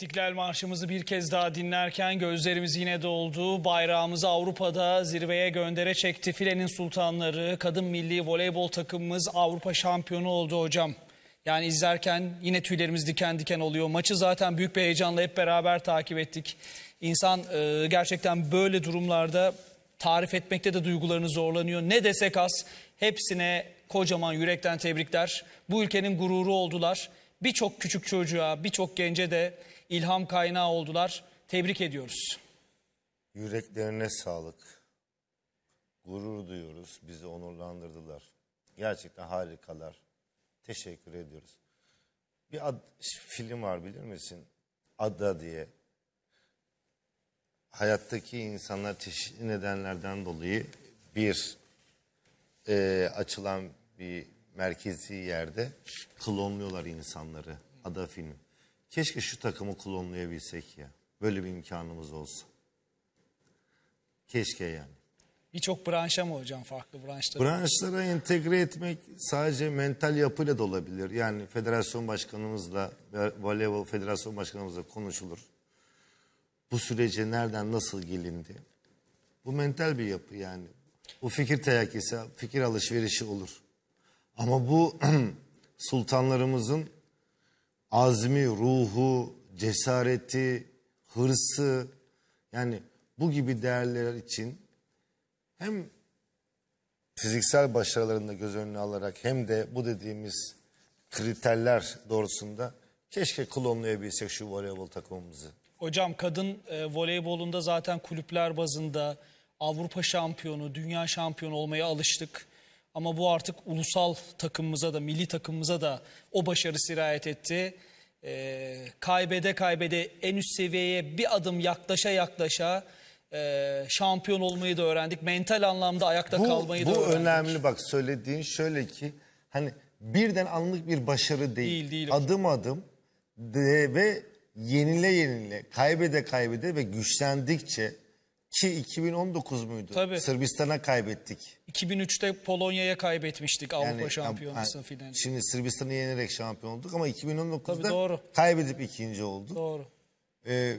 İstiklal Marşımızı bir kez daha dinlerken gözlerimiz yine doldu. Bayrağımızı Avrupa'da zirveye göndere çekti. Filenin sultanları, kadın milli voleybol takımımız Avrupa şampiyonu oldu hocam. Yani izlerken yine tüylerimiz diken diken oluyor. Maçı zaten büyük bir heyecanla hep beraber takip ettik. İnsan e, gerçekten böyle durumlarda tarif etmekte de duygularını zorlanıyor. Ne desek az hepsine kocaman yürekten tebrikler. Bu ülkenin gururu oldular. Birçok küçük çocuğa, birçok gence de ilham kaynağı oldular. Tebrik ediyoruz. Yüreklerine sağlık. Gurur duyuyoruz. Bizi onurlandırdılar. Gerçekten harikalar. Teşekkür ediyoruz. Bir ad, film var bilir misin? Ada diye. Hayattaki insanlar çeşitli nedenlerden dolayı bir e, açılan bir merkezi yerde klonluyorlar insanları. Ada filmi. Keşke şu takımı klonlayabilsek ya. Böyle bir imkanımız olsa. Keşke yani. Birçok branşa mı hocam farklı branşlara? Branşlara entegre etmek sadece mental yapıyla da olabilir. Yani federasyon başkanımızla, voleybol federasyon başkanımızla konuşulur. Bu sürece nereden nasıl gelindi? Bu mental bir yapı yani. Bu fikir teyakkisi, fikir alışverişi olur. Ama bu sultanlarımızın azmi, ruhu, cesareti, hırsı yani bu gibi değerler için hem fiziksel başarılarını da göz önüne alarak hem de bu dediğimiz kriterler doğrusunda keşke klonlayabilsek şu voleybol takımımızı. Hocam kadın e, voleybolunda zaten kulüpler bazında Avrupa şampiyonu, dünya şampiyonu olmaya alıştık. Ama bu artık ulusal takımımıza da milli takımımıza da o başarı sirayet etti. E, kaybede kaybede en üst seviyeye bir adım yaklaşa yaklaşa e, şampiyon olmayı da öğrendik. Mental anlamda ayakta bu, kalmayı bu da öğrendik. Bu önemli bak söylediğin şöyle ki hani birden anlık bir başarı değil. Değil değil. Adım adım de, ve yenile yenile kaybede kaybede ve güçlendikçe 2019 muydu? Tabii. Sırbistan'a kaybettik. 2003'te Polonya'ya kaybetmiştik Avrupa yani, Şampiyonası'nın yani, finalini. Şimdi Sırbistan'ı yenerek şampiyon olduk ama 2019'da doğru. kaybedip ikinci oldu. Doğru. Ee,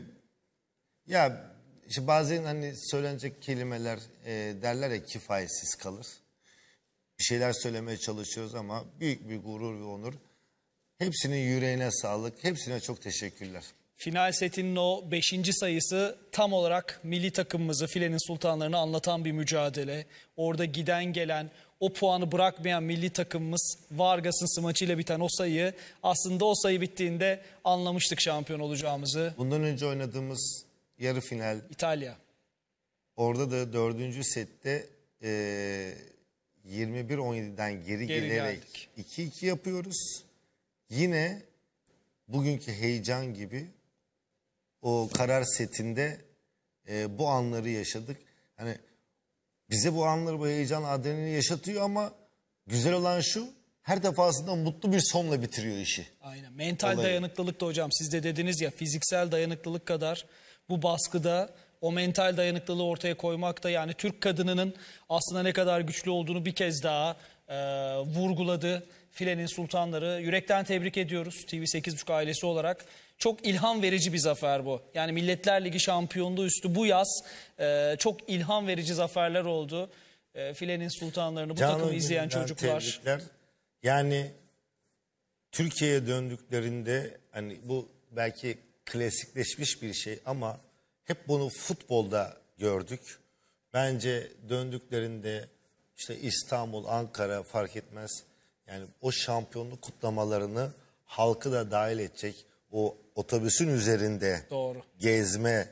ya işte bazen hani söylenecek kelimeler e, derler ya kifayetsiz kalır. Bir şeyler söylemeye çalışıyoruz ama büyük bir gurur ve onur. Hepsinin yüreğine sağlık. Hepsine çok teşekkürler. Final setinin o 5. sayısı tam olarak milli takımımızı filenin sultanlarını anlatan bir mücadele. Orada giden gelen o puanı bırakmayan milli takımımız Vargas'ın smaçıyla biten o sayıyı aslında o sayı bittiğinde anlamıştık şampiyon olacağımızı. Bundan önce oynadığımız yarı final. İtalya. Orada da dördüncü sette e, 21-17'den geri, geri gelerek 2-2 yapıyoruz. Yine bugünkü heyecan gibi o karar setinde e, bu anları yaşadık. Hani bize bu anları bu heyecan adrenalini yaşatıyor ama güzel olan şu her defasında mutlu bir sonla bitiriyor işi. Aynen. Mental Olayı. dayanıklılık da hocam siz de dediniz ya fiziksel dayanıklılık kadar bu baskıda o mental dayanıklılığı ortaya koymak da yani Türk kadınının aslında ne kadar güçlü olduğunu bir kez daha e, vurguladı. Filenin Sultanları yürekten tebrik ediyoruz TV 8.5 ailesi olarak. Çok ilham verici bir zafer bu. Yani Milletler Ligi şampiyonluğu üstü bu yaz e, çok ilham verici zaferler oldu. E, Filenin sultanlarını bu Canım takımı izleyen çocuklar. Tebrikler. Yani Türkiye'ye döndüklerinde hani bu belki klasikleşmiş bir şey ama hep bunu futbolda gördük. Bence döndüklerinde işte İstanbul, Ankara fark etmez. Yani o şampiyonluk kutlamalarını halkı da dahil edecek. O otobüsün üzerinde Doğru. gezme,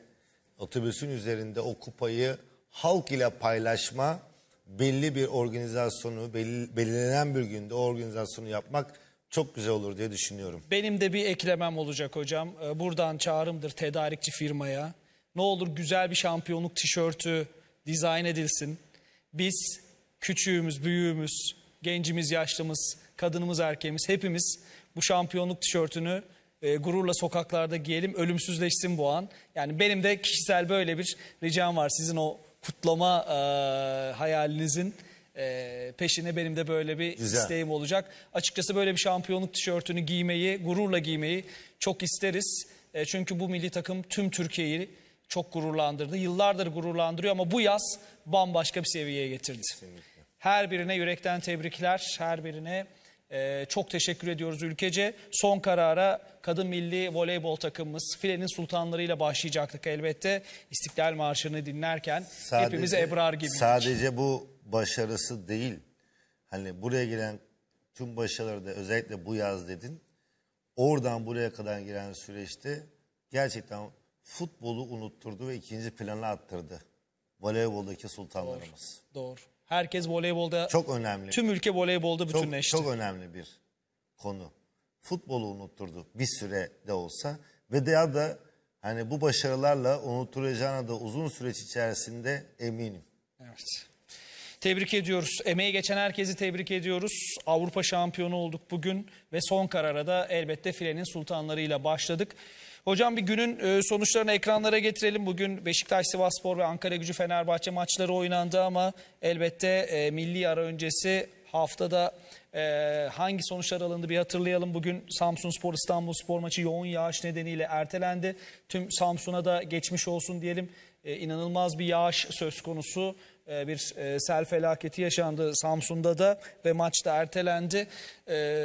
otobüsün üzerinde o kupayı halk ile paylaşma, belli bir organizasyonu, belli, belirlenen bir günde o organizasyonu yapmak çok güzel olur diye düşünüyorum. Benim de bir eklemem olacak hocam. Ee, buradan çağrımdır tedarikçi firmaya. Ne olur güzel bir şampiyonluk tişörtü dizayn edilsin. Biz küçüğümüz, büyüğümüz, gencimiz, yaşlımız, kadınımız, erkeğimiz hepimiz bu şampiyonluk tişörtünü e, gururla sokaklarda giyelim ölümsüzleşsin bu an. Yani benim de kişisel böyle bir ricam var sizin o kutlama e, hayalinizin e, peşine benim de böyle bir Güzel. isteğim olacak. Açıkçası böyle bir şampiyonluk tişörtünü giymeyi gururla giymeyi çok isteriz. E, çünkü bu milli takım tüm Türkiye'yi çok gururlandırdı. Yıllardır gururlandırıyor ama bu yaz bambaşka bir seviyeye getirdi. Kesinlikle. Her birine yürekten tebrikler, her birine... Ee, çok teşekkür ediyoruz ülkece. Son karara kadın milli voleybol takımımız Filenin Sultanları ile başlayacaktık elbette. İstiklal Marşı'nı dinlerken sadece, hepimiz Ebrar gibi. Sadece bu başarısı değil. Hani buraya gelen tüm başarıları da özellikle bu yaz dedin. Oradan buraya kadar giren süreçte gerçekten futbolu unutturdu ve ikinci plana attırdı. Voleyboldaki sultanlarımız. Doğru. doğru. Herkes voleybolda çok önemli. Tüm ülke voleybolda bütünleşti. Çok, çok önemli bir konu. Futbolu unutturdu bir süre de olsa ve daha da hani bu başarılarla unutturacağına da uzun süreç içerisinde eminim. Evet. Tebrik ediyoruz. Emeği geçen herkesi tebrik ediyoruz. Avrupa şampiyonu olduk bugün ve son karara da elbette filenin ile başladık. Hocam bir günün e, sonuçlarını ekranlara getirelim. Bugün Beşiktaş, Sivaspor ve Ankara Gücü Fenerbahçe maçları oynandı ama elbette e, milli ara öncesi haftada e, hangi sonuçlar alındı bir hatırlayalım. Bugün Samsun Spor İstanbul Spor maçı yoğun yağış nedeniyle ertelendi. Tüm Samsun'a da geçmiş olsun diyelim. E, inanılmaz bir yağış söz konusu. bir sel felaketi yaşandı Samsun'da da ve maç da ertelendi.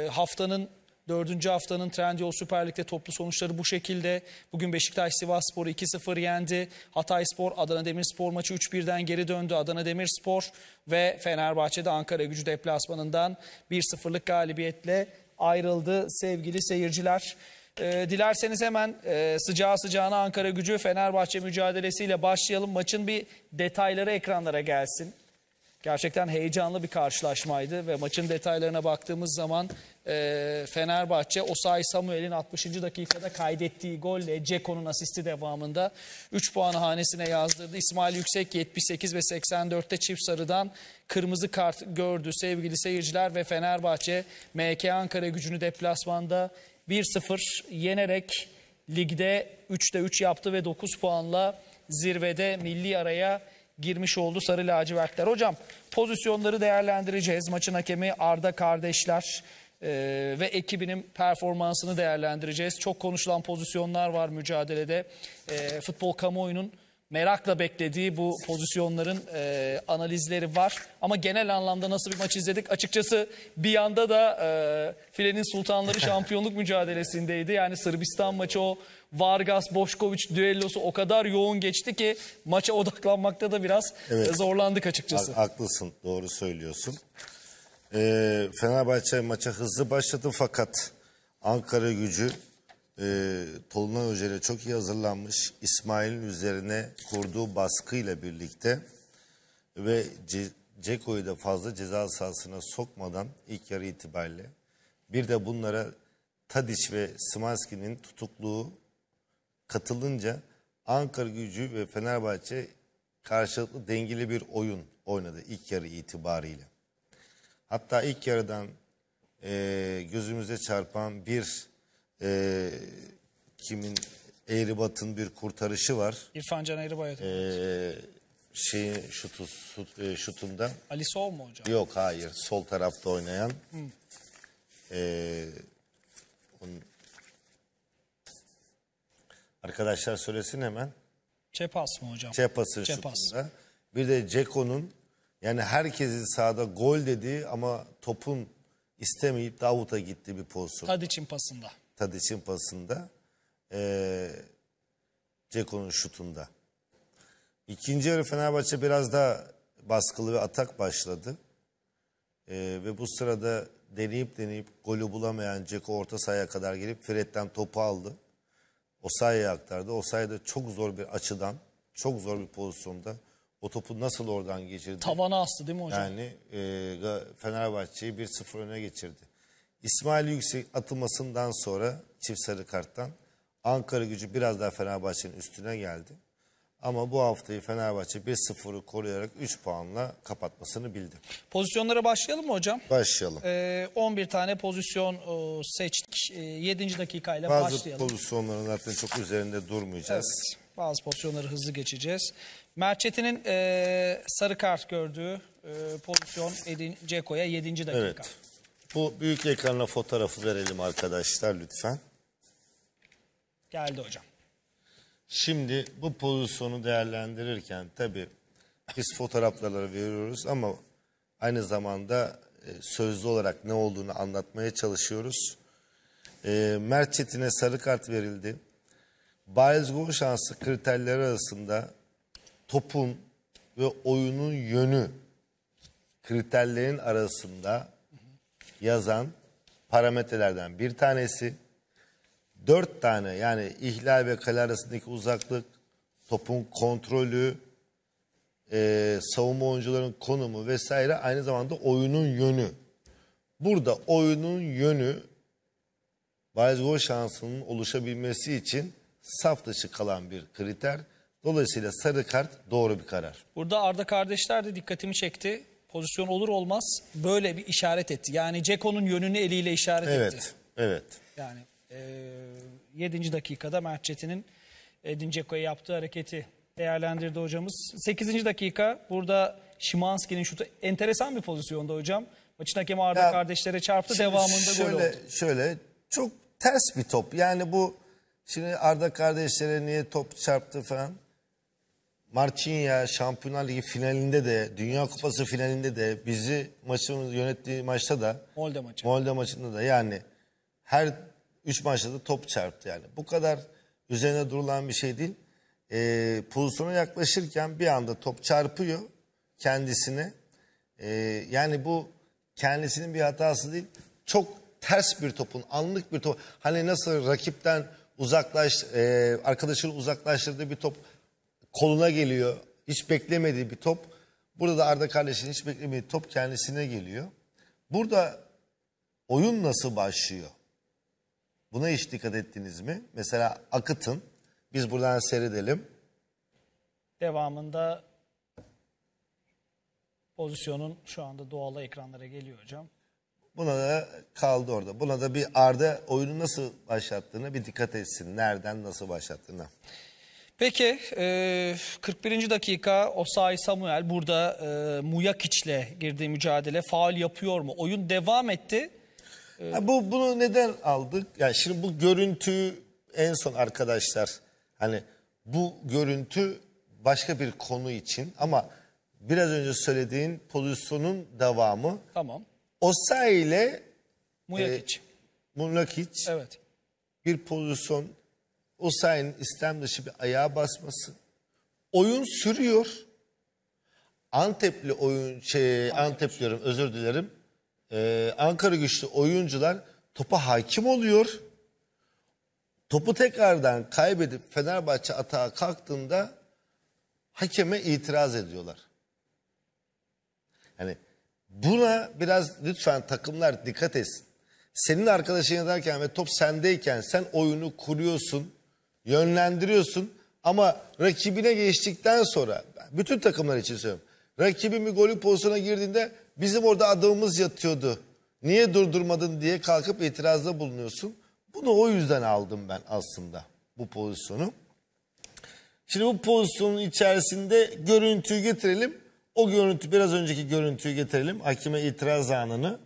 haftanın Dördüncü haftanın Trendyol Süper Lig'de toplu sonuçları bu şekilde. Bugün Beşiktaş Sivas Spor'u 2-0 yendi. Hatay Spor, Adana Demirspor maçı 3-1'den geri döndü. Adana Demirspor ve Fenerbahçe'de Ankara gücü deplasmanından 1-0'lık galibiyetle ayrıldı sevgili seyirciler. E, dilerseniz hemen e, sıcağı sıcağına Ankara gücü Fenerbahçe mücadelesiyle başlayalım. Maçın bir detayları ekranlara gelsin. Gerçekten heyecanlı bir karşılaşmaydı ve maçın detaylarına baktığımız zaman e, Fenerbahçe Osay Samuel'in 60. dakikada kaydettiği golle Ceko'nun asisti devamında 3 puanı hanesine yazdırdı. İsmail Yüksek 78 ve 84'te çift sarıdan kırmızı kart gördü sevgili seyirciler ve Fenerbahçe MK Ankara gücünü deplasmanda 1-0 yenerek ligde 3'te 3 yaptı ve 9 puanla zirvede milli araya girmiş oldu Sarı Lacivertler. Hocam pozisyonları değerlendireceğiz. Maçın hakemi Arda Kardeşler e, ve ekibinin performansını değerlendireceğiz. Çok konuşulan pozisyonlar var mücadelede. E, futbol kamuoyunun merakla beklediği bu pozisyonların e, analizleri var. Ama genel anlamda nasıl bir maç izledik? Açıkçası bir yanda da e, filenin sultanları şampiyonluk mücadelesindeydi. Yani Sırbistan maçı o Vargas Boşkoviç düellosu o kadar yoğun geçti ki maça odaklanmakta da biraz evet. zorlandık açıkçası. Haklısın doğru söylüyorsun. E, Fenerbahçe maça hızlı başladı fakat Ankara gücü e, Tolunay Hoca çok iyi hazırlanmış. İsmail'in üzerine kurduğu baskıyla birlikte ve Ce Ceko'yu da fazla ceza sahasına sokmadan ilk yarı itibariyle bir de bunlara Tadiç ve Smanski'nin tutukluğu katılınca Ankara gücü ve Fenerbahçe karşılıklı dengeli bir oyun oynadı ilk yarı itibariyle. Hatta ilk yarıdan e, gözümüze çarpan bir e, kimin Eğribat'ın bir kurtarışı var. İrfan Can Eğribat. Ee, şeyin şutu, şut, e, şutunda. Ali Sol mu hocam? Yok hayır. Sol tarafta oynayan. Hı. E, onun... Arkadaşlar söylesin hemen. Çepas mı hocam? Çepas'ın Çepas. şutunda. Bir de Ceko'nun yani herkesin sahada gol dediği ama topun istemeyip Davut'a gitti bir pozisyon. Tadiç'in pasında. Tadiç'in pasında. Ee, Ceko'nun şutunda. İkinci yarı Fenerbahçe biraz daha baskılı ve atak başladı. Ee, ve bu sırada deneyip deneyip golü bulamayan Ceko orta sahaya kadar gelip Fred'den topu aldı. O sahaya aktardı. O sayede çok zor bir açıdan, çok zor bir pozisyonda o topu nasıl oradan geçirdi? Tavana astı değil mi hocam? Yani e, Fenerbahçe'yi 1-0 öne geçirdi. İsmail Yüksek atılmasından sonra çift sarı karttan Ankara gücü biraz daha Fenerbahçe'nin üstüne geldi. Ama bu haftayı Fenerbahçe 1-0'ı koruyarak 3 puanla kapatmasını bildi. Pozisyonlara başlayalım mı hocam? Başlayalım. Ee, 11 tane pozisyon e, seçtik. E, ee, 7. dakikayla Bazı başlayalım. Bazı pozisyonların zaten çok üzerinde durmayacağız. Evet, bazı pozisyonları hızlı geçeceğiz. Merçetinin Çetin'in e, sarı kart gördüğü e, pozisyon Edin Ceko'ya 7. dakika. Evet. Bu büyük ekranla fotoğrafı verelim arkadaşlar lütfen. Geldi hocam. Şimdi bu pozisyonu değerlendirirken tabii biz fotoğrafları veriyoruz ama aynı zamanda e, sözlü olarak ne olduğunu anlatmaya çalışıyoruz. E, Mert Çetin'e sarı kart verildi. Bariz gol şansı kriterleri arasında topun ve oyunun yönü kriterlerin arasında yazan parametrelerden bir tanesi. Dört tane yani ihlal ve kale arasındaki uzaklık, topun kontrolü, e, savunma oyuncuların konumu vesaire aynı zamanda oyunun yönü. Burada oyunun yönü bariz gol şansının oluşabilmesi için saf dışı kalan bir kriter. Dolayısıyla sarı kart doğru bir karar. Burada Arda kardeşler de dikkatimi çekti. Pozisyon olur olmaz böyle bir işaret etti. Yani Ceko'nun yönünü eliyle işaret evet, etti. Evet, evet. Yani e, 7. dakikada Mert Çetin'in Edin Ceko'ya yaptığı hareketi değerlendirdi hocamız. 8. dakika burada Şimanski'nin şutu enteresan bir pozisyonda hocam. Maçın hakemi Arda ya, kardeşlere çarptı devamında şöyle, gol oldu. Şöyle çok ters bir top yani bu şimdi Arda kardeşlere niye top çarptı falan Marçinya Şampiyonlar Ligi finalinde de, Dünya Kupası finalinde de bizi maçımız yönettiği maçta da Molde maçı. Molde maçında da yani her 3 maçta da top çarptı yani. Bu kadar üzerine durulan bir şey değil. E, pozisyona yaklaşırken bir anda top çarpıyor kendisine. E, yani bu kendisinin bir hatası değil. Çok ters bir topun, anlık bir top. Hani nasıl rakipten uzaklaş, e, arkadaşını uzaklaştırdığı bir top koluna geliyor. Hiç beklemediği bir top. Burada da Arda Kardeş'in hiç beklemediği top kendisine geliyor. Burada oyun nasıl başlıyor? Buna hiç dikkat ettiniz mi? Mesela Akıt'ın biz buradan seyredelim. Devamında pozisyonun şu anda doğal ekranlara geliyor hocam. Buna da kaldı orada. Buna da bir Arda oyunu nasıl başlattığını bir dikkat etsin. Nereden nasıl başlattığını. Peki 41. E, dakika Osay Samuel burada e, Muyakiç'le girdiği mücadele faal yapıyor mu? Oyun devam etti. E, ha, bu bunu neden aldık? Yani şimdi bu görüntü en son arkadaşlar hani bu görüntü başka bir konu için ama biraz önce söylediğin pozisyonun devamı. Tamam. Osa ile Muyakiç. E, Muyakiç Evet. bir pozisyon o sayının İslam dışı bir ayağa basması. Oyun sürüyor. Antepli oyun şey Antep diyorum özür dilerim. Ee, Ankara güçlü oyuncular topa hakim oluyor. Topu tekrardan kaybedip Fenerbahçe atağa kalktığında hakeme itiraz ediyorlar. Yani buna biraz lütfen takımlar dikkat etsin. Senin arkadaşın derken ve top sendeyken sen oyunu kuruyorsun yönlendiriyorsun ama rakibine geçtikten sonra bütün takımlar için söylüyorum. rakibim bir golü pozisyona girdiğinde bizim orada adamımız yatıyordu. Niye durdurmadın diye kalkıp itirazda bulunuyorsun. Bunu o yüzden aldım ben aslında bu pozisyonu. Şimdi bu pozisyonun içerisinde görüntüyü getirelim. O görüntü biraz önceki görüntüyü getirelim. Hakime itiraz anını.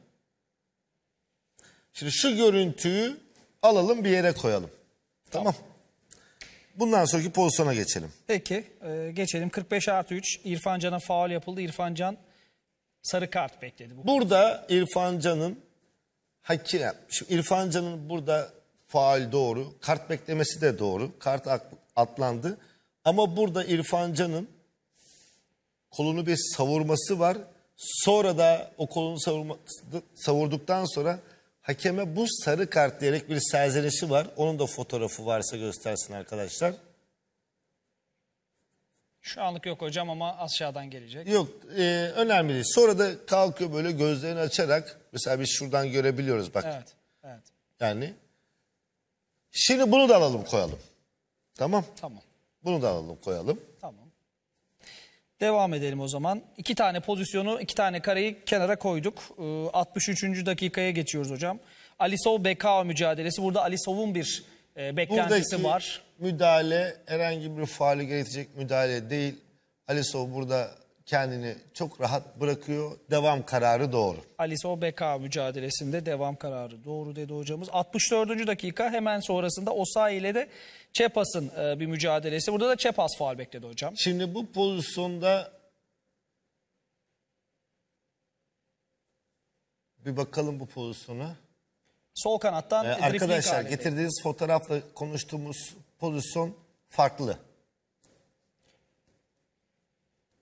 Şimdi şu görüntüyü alalım bir yere koyalım. Tamam. tamam. Bundan sonraki pozisyona geçelim. Peki e, geçelim. 45 artı 3 İrfan Can'a faul yapıldı. İrfan Can sarı kart bekledi. Bu Burada İrfan Can'ın şimdi İrfan Can'ın burada faal doğru, kart beklemesi de doğru. Kart atlandı. Ama burada İrfan Can'ın kolunu bir savurması var. Sonra da o kolunu savurma, savurduktan sonra Hakeme bu sarı kart diyerek bir serzenişi var. Onun da fotoğrafı varsa göstersin arkadaşlar. Şu anlık yok hocam ama aşağıdan gelecek. Yok e, önemli değil. Sonra da kalkıyor böyle gözlerini açarak. Mesela biz şuradan görebiliyoruz bak. Evet. evet. Yani. Şimdi bunu da alalım koyalım. Tamam. Tamam. Bunu da alalım koyalım. Tamam. Devam edelim o zaman. İki tane pozisyonu, iki tane kareyi kenara koyduk. Ee, 63. dakikaya geçiyoruz hocam. Alisov Bekao mücadelesi. Burada Alisov'un bir e, beklentisi Buradaki var. müdahale herhangi bir faali gerekecek müdahale değil. Alisov burada kendini çok rahat bırakıyor. Devam kararı doğru. Alice BK mücadelesinde devam kararı doğru dedi hocamız. 64. dakika hemen sonrasında Osay ile de Çepas'ın e, bir mücadelesi. Burada da Çepas faal bekledi hocam. Şimdi bu pozisyonda bir bakalım bu pozisyonu. Sol kanattan ee, arkadaşlar getirdiğiniz fotoğrafla konuştuğumuz pozisyon farklı.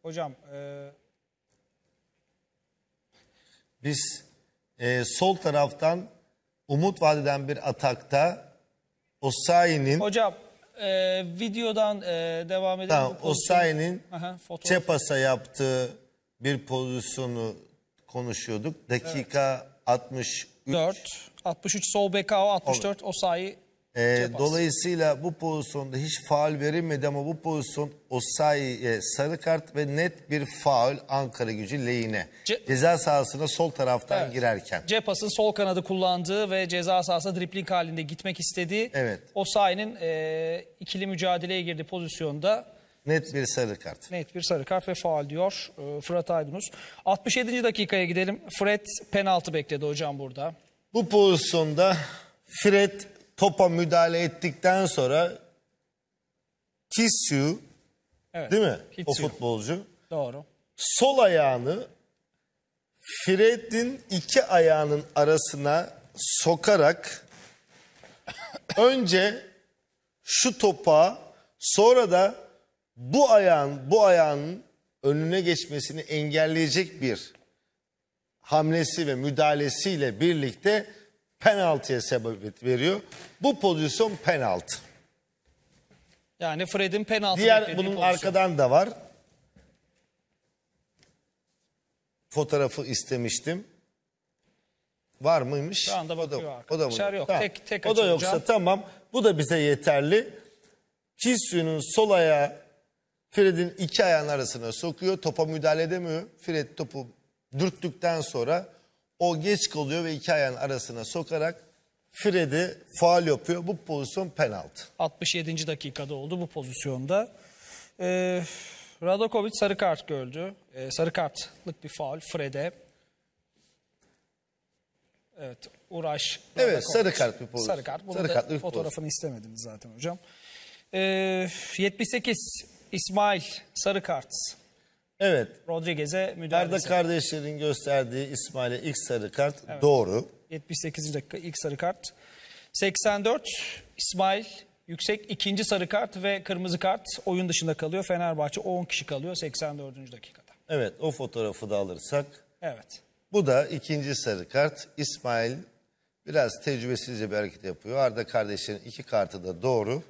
Hocam e... biz e, sol taraftan umut vadeden bir atakta Osayi'nin Hocam e, videodan e, devam edelim. Tamam, Osayi'nin Çepas'a yaptığı bir pozisyonu konuşuyorduk. Dakika evet. 63. 4. 63 sol beka 64 evet. Osayi e, dolayısıyla bu pozisyonda hiç faal verilmedi ama bu pozisyon Osayi'ye sarı kart ve net bir faul Ankara gücü lehine. Ce ceza sahasına sol taraftan evet. girerken. Cepas'ın sol kanadı kullandığı ve ceza sahasına dripling halinde gitmek istediği evet. Osayi'nin e, ikili mücadeleye girdiği pozisyonda Net bir sarı kart. Net bir sarı kart ve faal diyor e, Fırat Aydınus. 67. dakikaya gidelim. Fred penaltı bekledi hocam burada. Bu pozisyonda Fred topa müdahale ettikten sonra Kisyu evet, değil mi? Kitsu. O futbolcu. Doğru. Sol ayağını Fred'in iki ayağının arasına sokarak önce şu topa sonra da bu ayağın bu ayağının önüne geçmesini engelleyecek bir hamlesi ve müdahalesiyle birlikte penaltıya sebebiyet veriyor. Bu pozisyon penaltı. Yani Fred'in penaltı Diğer bunun pozisyon. arkadan da var. Fotoğrafı istemiştim. Var mıymış? Şu anda bakıyor o da, o da yok. Tamam. Tek, tek o da yoksa tamam. Bu da bize yeterli. Kisyu'nun sol ayağı Fred'in iki ayağın arasına sokuyor. Topa müdahale edemiyor. Fred topu dürttükten sonra o geç kalıyor ve iki ayağın arasına sokarak Fred'i faal yapıyor. Bu pozisyon penaltı. 67. dakikada oldu bu pozisyonda. Ee, Radakovic sarı kart gördü. Ee, sarı kartlık bir faal Fred'e. Evet, Uraş. Radakovic. Evet, sarı kart bir pozisyon. Sarı kart. Bunu sarı da bir fotoğrafını pozisyon. istemediniz zaten hocam. Ee, 78 İsmail sarı kart. Evet. Rodriguez'e müdahalesi. Arda kardeşlerin gösterdiği İsmail'e ilk sarı kart evet. doğru. 78. dakika ilk sarı kart. 84 İsmail yüksek ikinci sarı kart ve kırmızı kart oyun dışında kalıyor. Fenerbahçe 10 kişi kalıyor 84. dakikada. Evet o fotoğrafı da alırsak. Evet. Bu da ikinci sarı kart. İsmail biraz tecrübesizce bir hareket yapıyor. Arda kardeşlerin iki kartı da doğru.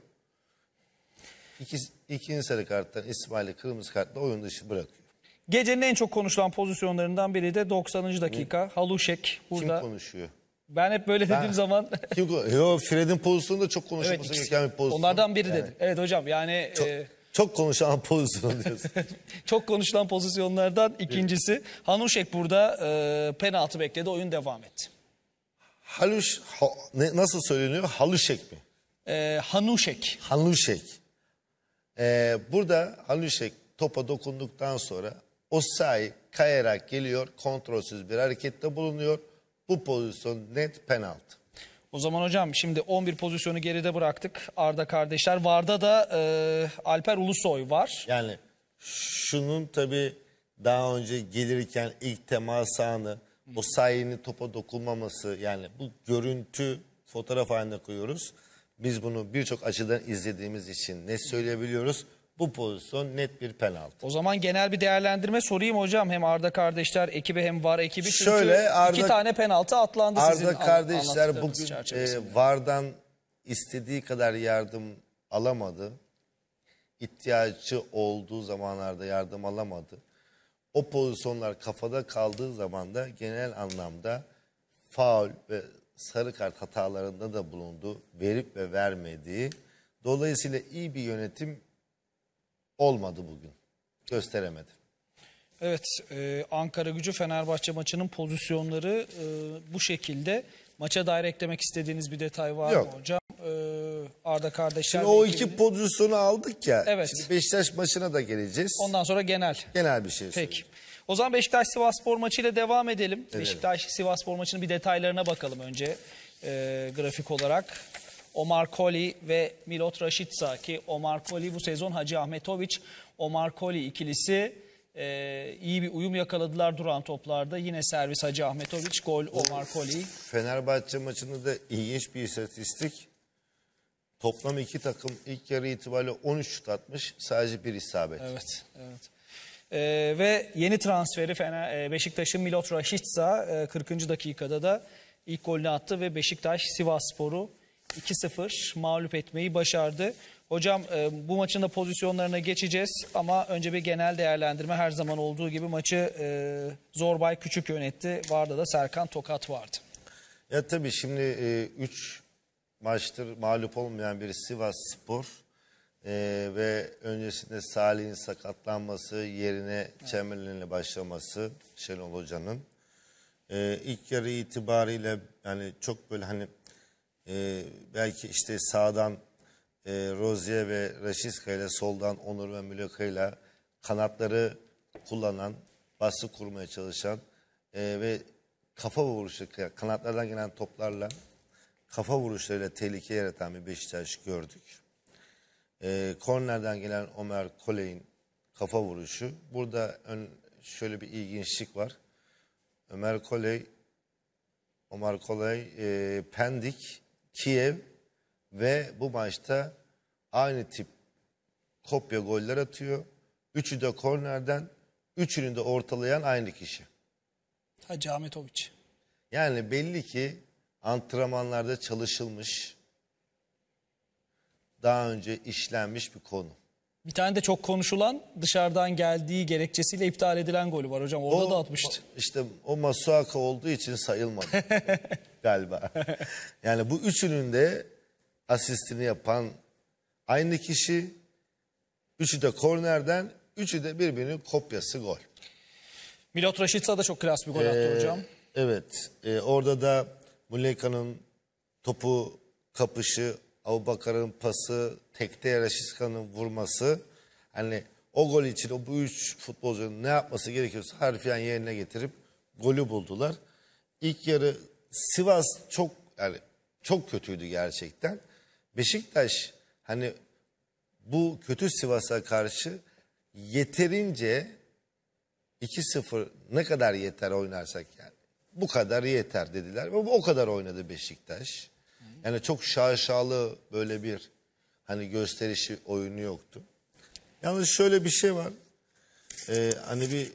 İki, ikinci sarı karttan İsmail'i kırmızı kartla oyun dışı bırakıyor. Gecenin en çok konuşulan pozisyonlarından biri de 90. dakika. Haluşek burada. Kim konuşuyor? Ben hep böyle dediğim Ben- zaman Yo Fred'in pozisyonu da çok konuşulması evet, gereken bir pozisyon. onlardan biri dedi. Evet hocam yani Çok, e, çok konuşan pozisyon diyorsun. çok konuşulan pozisyonlardan ikincisi. Hanuşek burada e, penaltı bekledi oyun devam etti. Haluş ha- ne, nasıl söyleniyor? Haluşek mi? E, Hanuşek. Hanuşek. Ee, burada Haluşek topa dokunduktan sonra Osayi kayarak geliyor. Kontrolsüz bir harekette bulunuyor. Bu pozisyon net penaltı. O zaman hocam şimdi 11 pozisyonu geride bıraktık. Arda kardeşler. Varda da e, Alper Ulusoy var. Yani şunun tabii daha önce gelirken ilk temas anı, o sayının topa dokunmaması yani bu görüntü fotoğraf haline koyuyoruz. Biz bunu birçok açıdan izlediğimiz için ne söyleyebiliyoruz. Bu pozisyon net bir penaltı. O zaman genel bir değerlendirme sorayım hocam. Hem Arda kardeşler ekibi hem VAR ekibi. Çünkü Şöyle, Arda, iki tane penaltı atlandı Arda sizin kardeşler bugün e, VAR'dan istediği kadar yardım alamadı. İhtiyacı olduğu zamanlarda yardım alamadı. O pozisyonlar kafada kaldığı zaman da genel anlamda faul ve sarı kart hatalarında da bulundu. Verip ve vermediği. Dolayısıyla iyi bir yönetim olmadı bugün. Gösteremedi. Evet e, Ankara gücü Fenerbahçe maçının pozisyonları e, bu şekilde. Maça dair eklemek istediğiniz bir detay var Yok. mı hocam? E, Arda kardeşler. Şimdi o iki ilgili... pozisyonu aldık ya. Evet. Şimdi Beşiktaş maçına da geleceğiz. Ondan sonra genel. Genel bir şey Peki. Söyleyeyim. O zaman Beşiktaş-Sivaspor ile devam edelim. Evet. Beşiktaş-Sivaspor maçının bir detaylarına bakalım önce e, grafik olarak. Omar Koli ve Milot Raşitsa ki Omar Koli bu sezon Hacı Ahmetoviç, Omar Koli ikilisi e, iyi bir uyum yakaladılar duran toplarda. Yine servis Hacı Ahmetoviç, gol Omar Koli. Fenerbahçe maçında da ilginç bir istatistik. Toplam iki takım ilk yarı itibariyle 13 şut atmış. Sadece bir isabet. Evet, evet. E, ve yeni transferi fena e, Beşiktaş'ın Milot Raşitsa e, 40. dakikada da ilk golünü attı ve Beşiktaş Sivassporu 2-0 mağlup etmeyi başardı. Hocam e, bu maçın da pozisyonlarına geçeceğiz ama önce bir genel değerlendirme her zaman olduğu gibi maçı e, Zorbay Küçük yönetti. Varda da Serkan Tokat vardı. Ya tabii şimdi 3 e, maçtır mağlup olmayan bir Sivas Spor ee, ve öncesinde Salih'in sakatlanması yerine Chamberlain'le başlaması Şenol Hoca'nın. Ee, ilk yarı itibariyle yani çok böyle hani e, belki işte sağdan e, Rozier ve Raşiska ile soldan Onur ve Mülaka ile kanatları kullanan, bası kurmaya çalışan e, ve kafa vuruşu, kanatlardan gelen toplarla kafa vuruşlarıyla tehlike yaratan bir Beşiktaş gördük. E, kornerden gelen Ömer Koley'in kafa vuruşu. Burada ön, şöyle bir ilginçlik var. Ömer Koley, Ömer Koley e, Pendik, Kiev ve bu maçta aynı tip kopya goller atıyor. Üçü de kornerden, üçünü de ortalayan aynı kişi. Hacı Ahmetoviç. Yani belli ki antrenmanlarda çalışılmış daha önce işlenmiş bir konu. Bir tane de çok konuşulan dışarıdan geldiği gerekçesiyle iptal edilen golü var hocam. Orada o, da atmıştı. İşte o Masuaka olduğu için sayılmadı galiba. Yani bu üçünün de asistini yapan aynı kişi. Üçü de kornerden, üçü de birbirinin kopyası gol. Milot Raşitsa da çok klas bir gol attı ee, hocam. Evet. E, orada da Muleka'nın topu kapışı Abu pası, tekte Raşiska'nın vurması. Hani o gol için o bu üç futbolcunun ne yapması gerekiyorsa harfiyen yerine getirip golü buldular. İlk yarı Sivas çok yani çok kötüydü gerçekten. Beşiktaş hani bu kötü Sivas'a karşı yeterince 2-0 ne kadar yeter oynarsak yani. Bu kadar yeter dediler. Ve o kadar oynadı Beşiktaş. Yani çok şaşalı böyle bir hani gösterişi oyunu yoktu. Yalnız şöyle bir şey var. Ee, hani bir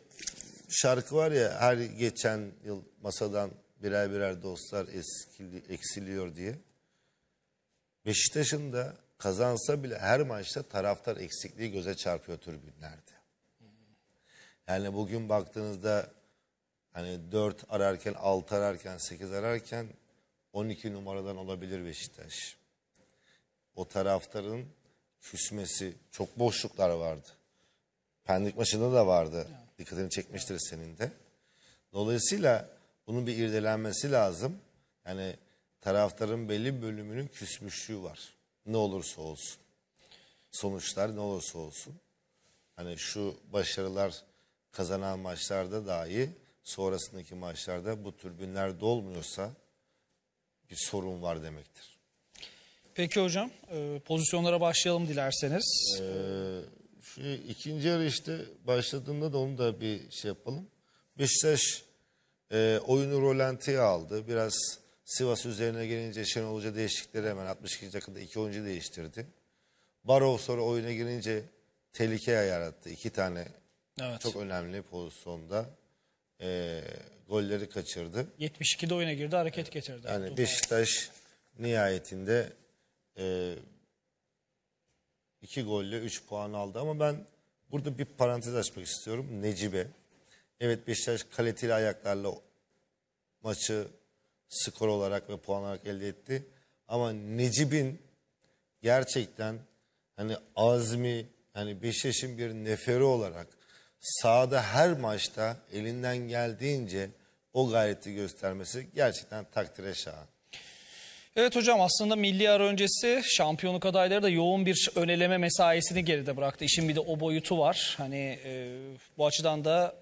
şarkı var ya her geçen yıl masadan birer birer dostlar eskili, eksiliyor diye. Beşiktaş'ın da kazansa bile her maçta taraftar eksikliği göze çarpıyor tribünlerde. Yani bugün baktığınızda hani 4 ararken, 6 ararken, 8 ararken 12 numaradan olabilir Beşiktaş. O taraftarın küsmesi, çok boşluklar vardı. Pendik maçında da vardı. Evet. Dikkatini çekmiştir evet. senin de. Dolayısıyla bunun bir irdelenmesi lazım. Yani taraftarın belli bölümünün küsmüşlüğü var. Ne olursa olsun. Sonuçlar ne olursa olsun. Hani şu başarılar kazanan maçlarda dahi sonrasındaki maçlarda bu türbünler dolmuyorsa bir sorun var demektir. Peki hocam e, pozisyonlara başlayalım dilerseniz. Ee, şu ikinci yarı işte başladığında da onu da bir şey yapalım. Beşiktaş e, oyunu rolantiye aldı. Biraz Sivas üzerine gelince Şenol Hoca değişiklikleri hemen 62. dakikada iki oyuncu değiştirdi. Barov sonra oyuna girince tehlikeye yarattı. iki tane evet. çok önemli pozisyonda e, golleri kaçırdı. 72'de oyuna girdi, hareket getirdi. Yani Abdullah. Beşiktaş nihayetinde e, iki golle 3 puan aldı ama ben burada bir parantez açmak istiyorum. Necibe. Evet Beşiktaş kaliteli ayaklarla maçı skor olarak ve puan olarak elde etti. Ama Necip'in gerçekten hani azmi, hani Beşiktaş'ın bir neferi olarak sahada her maçta elinden geldiğince o gayreti göstermesi gerçekten takdire şayan. Evet hocam aslında milli ara öncesi şampiyonluk adayları da yoğun bir öneleme mesaisini geride bıraktı. İşin bir de o boyutu var. Hani e, bu açıdan da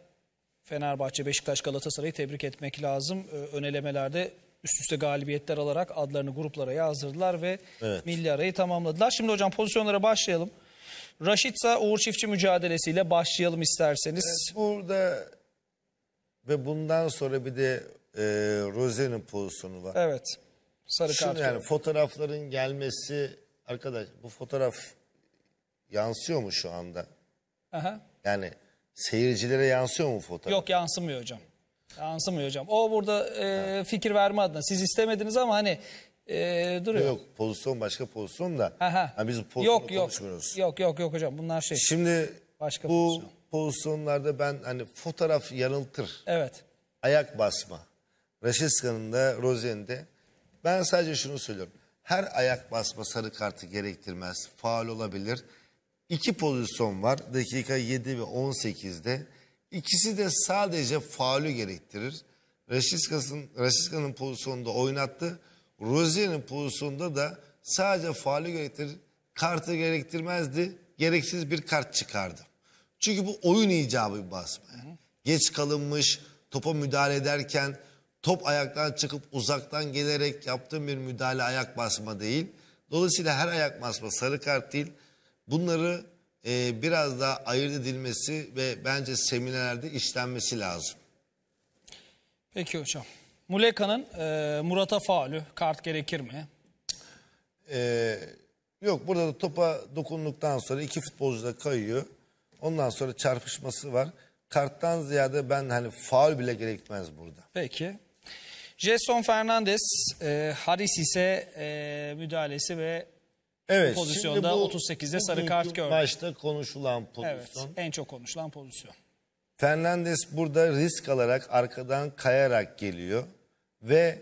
Fenerbahçe, Beşiktaş, Galatasaray'ı tebrik etmek lazım. E, önelemelerde üst üste galibiyetler alarak adlarını gruplara yazdırdılar ve evet. milli arayı tamamladılar. Şimdi hocam pozisyonlara başlayalım. Raşitsa Uğur Çiftçi mücadelesiyle başlayalım isterseniz. Evet, burada ve bundan sonra bir de e, Roze'nin pozisyonu var. Evet. Sarı Şunu kart. Yani fotoğrafların gelmesi arkadaş bu fotoğraf yansıyor mu şu anda? Aha. Yani seyircilere yansıyor mu fotoğraf? Yok yansımıyor hocam. Yansımıyor hocam. O burada e, fikir verme adına. Siz istemediniz ama hani e, duruyor. Yok pozisyon başka pozisyon da. Aha. Yani biz yok, konuşmuyoruz. Yok yok yok hocam bunlar şey. Şimdi başka bu pozisyon. pozisyonlarda ben hani fotoğraf yanıltır. Evet. Ayak basma. Raşiska'nın da Rozen'in de. Ben sadece şunu söylüyorum. Her ayak basma sarı kartı gerektirmez. Faal olabilir. İki pozisyon var. Dakika 7 ve 18'de. İkisi de sadece faalü gerektirir. Raşiska'nın Raşiska'nın pozisyonunda oynattı. Rozi'nin pozisyonunda da sadece faali gerektir kartı gerektirmezdi. Gereksiz bir kart çıkardı. Çünkü bu oyun icabı bir basma. Yani. Geç kalınmış, topa müdahale ederken top ayaktan çıkıp uzaktan gelerek yaptığım bir müdahale ayak basma değil. Dolayısıyla her ayak basma sarı kart değil. Bunları e, biraz daha ayırt edilmesi ve bence seminerlerde işlenmesi lazım. Peki hocam. Muleka'nın e, Murat'a faulü kart gerekir mi? Ee, yok burada da topa dokunduktan sonra iki futbolcu da kayıyor. Ondan sonra çarpışması var. Karttan ziyade ben hani faul bile gerekmez burada. Peki. Jason Fernandez, e, Haris ise e, müdahalesi ve Evet. Pozisyonda bu, 38'de sarı kart gördü. Maçta konuşulan pozisyon. Evet, en çok konuşulan pozisyon. Fernandez burada risk alarak arkadan kayarak geliyor ve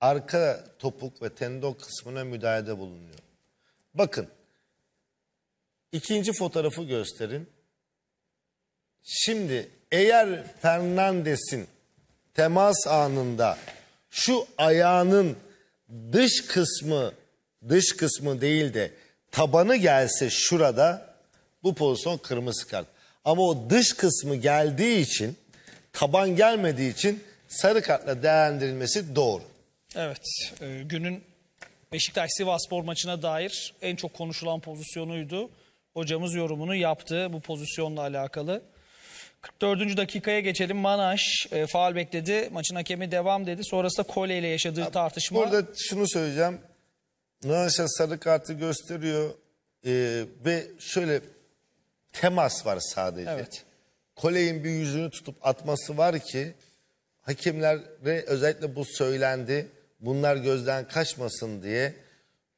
arka topuk ve tendon kısmına müdahalede bulunuyor. Bakın ikinci fotoğrafı gösterin. Şimdi eğer Fernandes'in temas anında şu ayağının dış kısmı dış kısmı değil de tabanı gelse şurada bu pozisyon kırmızı kart. Ama o dış kısmı geldiği için taban gelmediği için sarı kartla değerlendirilmesi doğru. Evet e, günün Beşiktaş Sivaspor maçına dair en çok konuşulan pozisyonuydu. Hocamız yorumunu yaptı bu pozisyonla alakalı. 44. dakikaya geçelim. Manaş e, faal bekledi. Maçın hakemi devam dedi. Sonrasında Kole ile yaşadığı ya, tartışma. Burada şunu söyleyeceğim. Manaş'a sarı kartı gösteriyor. E, ve şöyle temas var sadece. Evet. Kole'in bir yüzünü tutup atması var ki hakemlere özellikle bu söylendi. Bunlar gözden kaçmasın diye.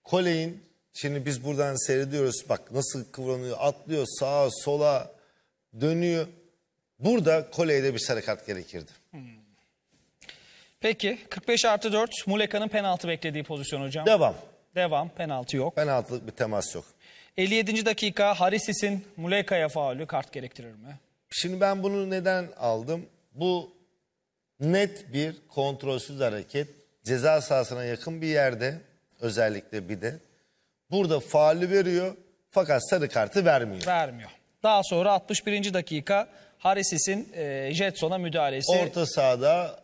Kole'in şimdi biz buradan seyrediyoruz bak nasıl kıvranıyor atlıyor sağa sola dönüyor. Burada Kole'ye bir sarı kart gerekirdi. Hmm. Peki 45 artı 4 Muleka'nın penaltı beklediği pozisyon hocam. Devam. Devam penaltı yok. Penaltılık bir temas yok. 57. dakika Harisis'in Muleka'ya faulü kart gerektirir mi? Şimdi ben bunu neden aldım? Bu net bir kontrolsüz hareket ceza sahasına yakın bir yerde özellikle bir de burada faali veriyor fakat sarı kartı vermiyor. Vermiyor. Daha sonra 61. dakika Harisis'in e, Jetson'a müdahalesi. Orta sahada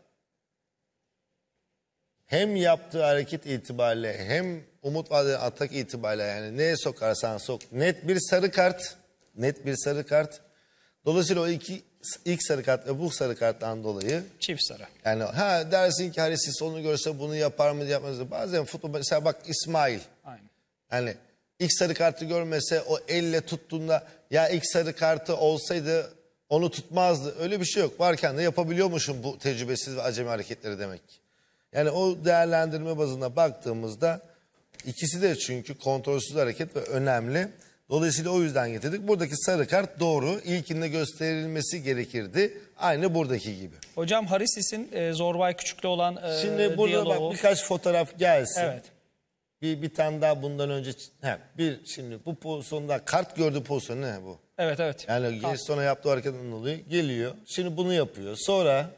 hem yaptığı hareket itibariyle hem umut vadeli atak itibariyle yani neye sokarsan sok net bir sarı kart net bir sarı kart. Dolayısıyla o iki ilk sarı kart ve bu sarı karttan dolayı çift sarı. Yani ha dersin ki hani siz onu görse bunu yapar mı yapmaz mı? Bazen futbol mesela bak İsmail. Aynen. Yani ilk sarı kartı görmese o elle tuttuğunda ya ilk sarı kartı olsaydı onu tutmazdı. Öyle bir şey yok. Varken de yapabiliyormuşum bu tecrübesiz ve acemi hareketleri demek ki. Yani o değerlendirme bazında baktığımızda ikisi de çünkü kontrolsüz hareket ve önemli. Dolayısıyla o yüzden getirdik. Buradaki sarı kart doğru. İlkinde gösterilmesi gerekirdi. Aynı buradaki gibi. Hocam Harisis'in e, Zorbay Küçük'le olan e, Şimdi burada bak birkaç fotoğraf gelsin. Evet. Bir, bir tane daha bundan önce... He, bir şimdi bu pozisyonda kart gördü pozisyonu ne bu? Evet evet. Yani kart. sonra yaptığı hareketin dolayı geliyor. Şimdi bunu yapıyor. Sonra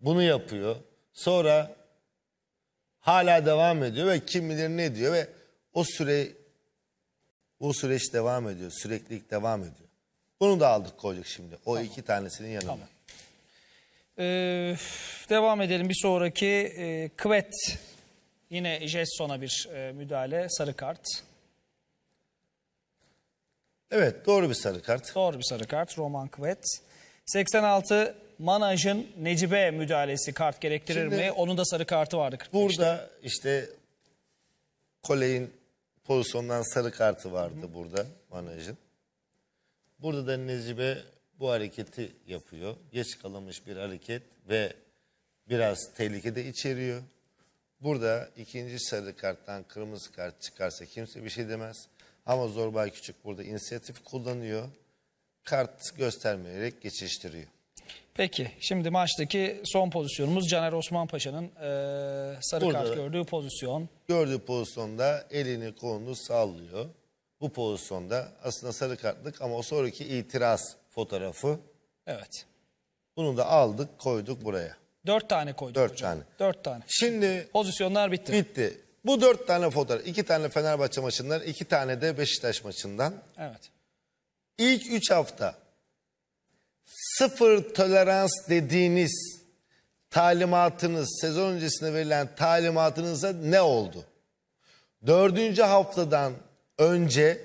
bunu yapıyor. Sonra hala devam ediyor ve kim bilir ne diyor ve o süre bu süreç devam ediyor. Süreklilik devam ediyor. Bunu da aldık koyduk şimdi. O tamam. iki tanesinin yanına. Tamam. Ee, devam edelim bir sonraki. E, Kvet yine Jetson'a bir e, müdahale. Sarı kart. Evet doğru bir sarı kart. Doğru bir sarı kart. Roman Kvet. 86 Manaj'ın Necibe müdahalesi kart gerektirir Şimdi, mi? Onun da sarı kartı vardı. 45'te. Burada işte Koley'in pozisyondan sarı kartı vardı Hı. burada Manaj'ın. Burada da Necibe bu hareketi yapıyor. Geç kalınmış bir hareket ve biraz tehlikede içeriyor. Burada ikinci sarı karttan kırmızı kart çıkarsa kimse bir şey demez. Ama Zorbay Küçük burada inisiyatif kullanıyor. Kart göstermeyerek geçiştiriyor. Peki şimdi maçtaki son pozisyonumuz Caner Osman Paşa'nın e, sarı Burada kart gördüğü pozisyon. Gördüğü pozisyonda elini kolunu sallıyor. Bu pozisyonda aslında sarı kartlık ama o sonraki itiraz fotoğrafı. Evet. Bunu da aldık koyduk buraya. Dört tane koyduk dört hocam. Tane. Dört tane. Şimdi pozisyonlar bitti. Bitti. Bu dört tane fotoğraf. iki tane Fenerbahçe maçından, iki tane de Beşiktaş maçından. Evet. İlk üç hafta sıfır tolerans dediğiniz talimatınız, sezon öncesinde verilen talimatınıza ne oldu? Dördüncü haftadan önce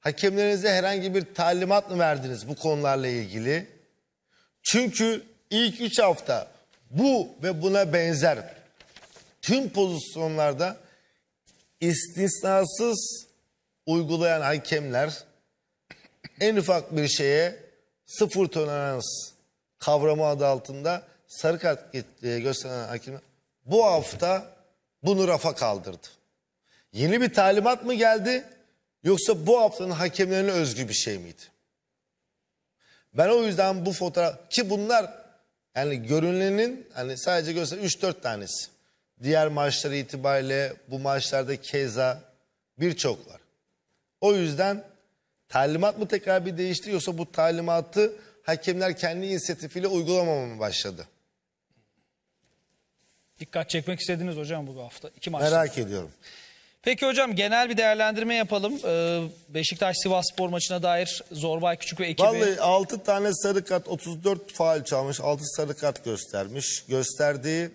hakemlerinize herhangi bir talimat mı verdiniz bu konularla ilgili? Çünkü ilk üç hafta bu ve buna benzer tüm pozisyonlarda istisnasız uygulayan hakemler en ufak bir şeye sıfır tolerans kavramı adı altında sarı kart e, gösteren hakim bu hafta bunu rafa kaldırdı. Yeni bir talimat mı geldi yoksa bu haftanın hakemlerine özgü bir şey miydi? Ben o yüzden bu fotoğraf ki bunlar yani görünenin hani sadece göster 3-4 tanesi. Diğer maçları itibariyle bu maçlarda keza birçok var. O yüzden Talimat mı tekrar bir değişti yoksa bu talimatı hakemler kendi inisiyatifiyle uygulamamaya mı başladı? Dikkat çekmek istediniz hocam bu hafta. iki maç. Merak ediyorum. Peki hocam genel bir değerlendirme yapalım. Ee, Beşiktaş Sivas Spor maçına dair Zorbay Küçük ve ekibi. Vallahi 6 tane sarı kart 34 faal çalmış 6 sarı kart göstermiş. Gösterdiği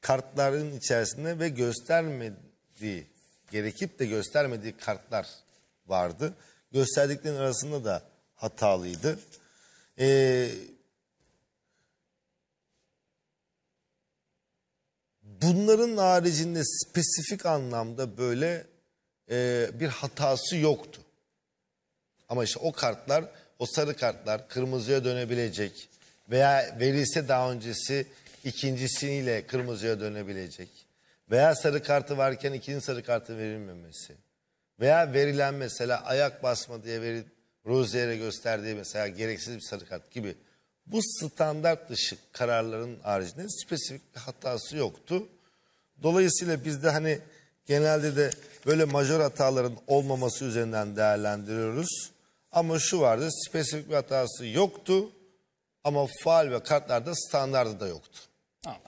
kartların içerisinde ve göstermediği gerekip de göstermediği kartlar vardı. Gösterdiklerin arasında da hatalıydı. Ee, bunların haricinde spesifik anlamda böyle e, bir hatası yoktu. Ama işte o kartlar, o sarı kartlar kırmızıya dönebilecek veya verilse daha öncesi ikincisiyle kırmızıya dönebilecek veya sarı kartı varken ikinci sarı kartı verilmemesi veya verilen mesela ayak basma diye verip Rozier'e gösterdiği mesela gereksiz bir sarı kart gibi. Bu standart dışı kararların haricinde spesifik bir hatası yoktu. Dolayısıyla bizde hani genelde de böyle major hataların olmaması üzerinden değerlendiriyoruz. Ama şu vardı spesifik bir hatası yoktu ama faal ve kartlarda standardı da yoktu. Anladım.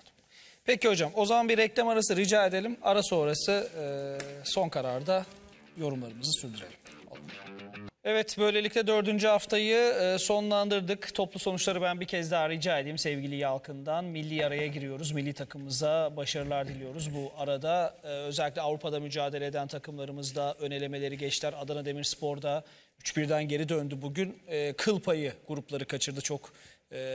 Peki hocam o zaman bir reklam arası rica edelim. Ara sonrası e, son kararda yorumlarımızı sürdürelim. Evet böylelikle dördüncü haftayı e, sonlandırdık. Toplu sonuçları ben bir kez daha rica edeyim sevgili Yalkın'dan. Milli araya giriyoruz. Milli takımımıza başarılar diliyoruz bu arada. E, özellikle Avrupa'da mücadele eden takımlarımızda önelemeleri geçtiler. Adana Demirspor'da 3-1'den geri döndü bugün. E, kıl payı grupları kaçırdı çok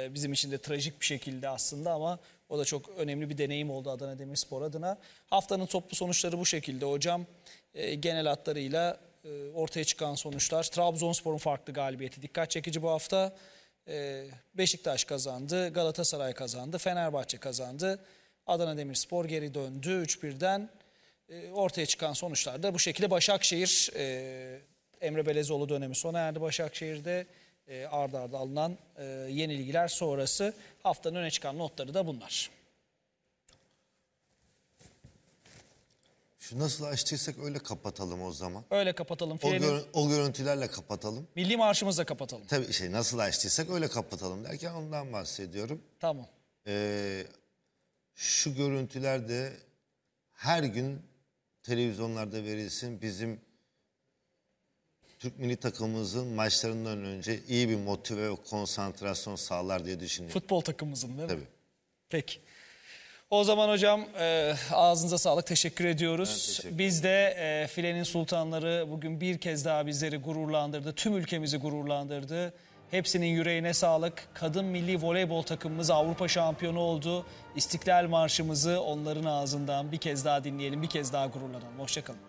bizim için de trajik bir şekilde aslında ama o da çok önemli bir deneyim oldu Adana Demirspor adına. Haftanın toplu sonuçları bu şekilde hocam. E, genel hatlarıyla e, ortaya çıkan sonuçlar. Trabzonspor'un farklı galibiyeti dikkat çekici bu hafta. E, Beşiktaş kazandı, Galatasaray kazandı, Fenerbahçe kazandı. Adana Demirspor geri döndü 3-1'den. E, ortaya çıkan sonuçlar da bu şekilde Başakşehir, Emre Belezoğlu dönemi sona erdi Başakşehir'de. ardarda arda alınan e, yenilgiler sonrası haftanın öne çıkan notları da bunlar. Şu nasıl açtıysak öyle kapatalım o zaman. Öyle kapatalım. O, Filenin- o görüntülerle kapatalım. Milli marşımızla kapatalım. Tabii şey nasıl açtıysak öyle kapatalım derken ondan bahsediyorum. Tamam. Ee, şu görüntüler de her gün televizyonlarda verilsin. Bizim Türk milli takımımızın maçlarından önce iyi bir motive ve konsantrasyon sağlar diye düşünüyorum. Futbol takımımızın değil mi? Tabii. Peki. O zaman hocam e, ağzınıza sağlık teşekkür ediyoruz. Evet, teşekkür Biz de e, filenin sultanları bugün bir kez daha bizleri gururlandırdı. Tüm ülkemizi gururlandırdı. Hepsinin yüreğine sağlık. Kadın milli voleybol takımımız Avrupa şampiyonu oldu. İstiklal marşımızı onların ağzından bir kez daha dinleyelim, bir kez daha gururlanalım. Hoşçakalın.